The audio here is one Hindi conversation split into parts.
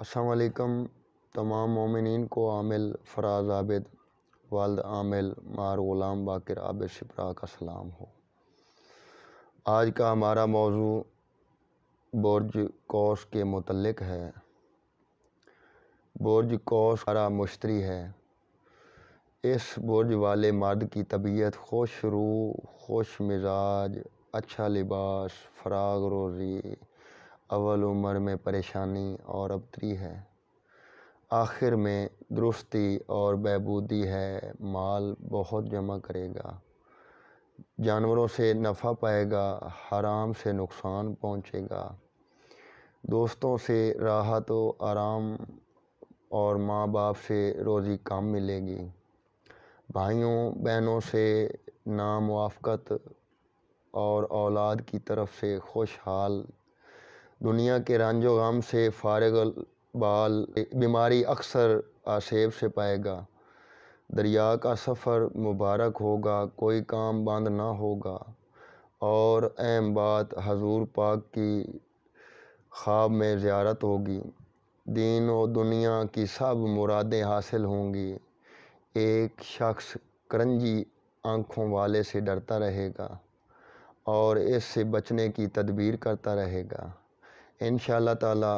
असलकम तमाम मोमिन को आमिल फराज आबिद वालद आमिल मार ग़ुलाम बाकर आबिद शिप्रा का सलाम हो आज का हमारा मौजू बोर्ज कोस के मतलक है बोर्ज कोस हरा मुश्तरी है इस बोर्ज वाले मर्द की तबीयत खुश रू खुश मिजाज अच्छा लिबास फराग रोज़ी अवल उम्र में परेशानी और अबतरी है आखिर में दुरुस्ती और बहबूदी है माल बहुत जमा करेगा जानवरों से नफ़ा पाएगा हराम से नुकसान पहुँचेगा दोस्तों से राहत व आराम और माँ बाप से रोज़ी काम मिलेगी भाइयों बहनों से नामुआफ़त और औलाद की तरफ से खुशहाल दुनिया के रांझो गम से फारग बाल बीमारी अक्सर आसेब से पाएगा दरिया का सफ़र मुबारक होगा कोई काम बंद ना होगा और अहम बात हजूर पाक की ख्वाब में ज़्यारत होगी दीन और दुनिया की सब मुरादें हासिल होंगी एक शख्स करंजी आँखों वाले से डरता रहेगा और इससे बचने की तदबीर करता रहेगा इन ताला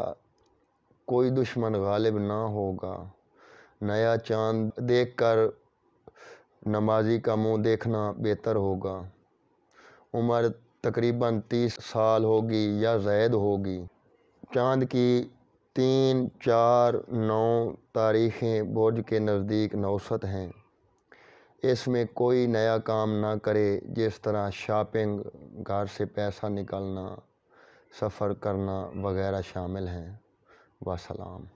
कोई दुश्मन गालिब ना होगा नया चांद देखकर नमाजी का मुंह देखना बेहतर होगा उम्र तकरीबन तीस साल होगी या जैद होगी चांद की तीन चार नौ तारीखें बोझ के नज़दीक नौसत हैं इसमें कोई नया काम ना करे जिस तरह शॉपिंग घर से पैसा निकालना सफ़र करना वगैरह शामिल हैं वसलाम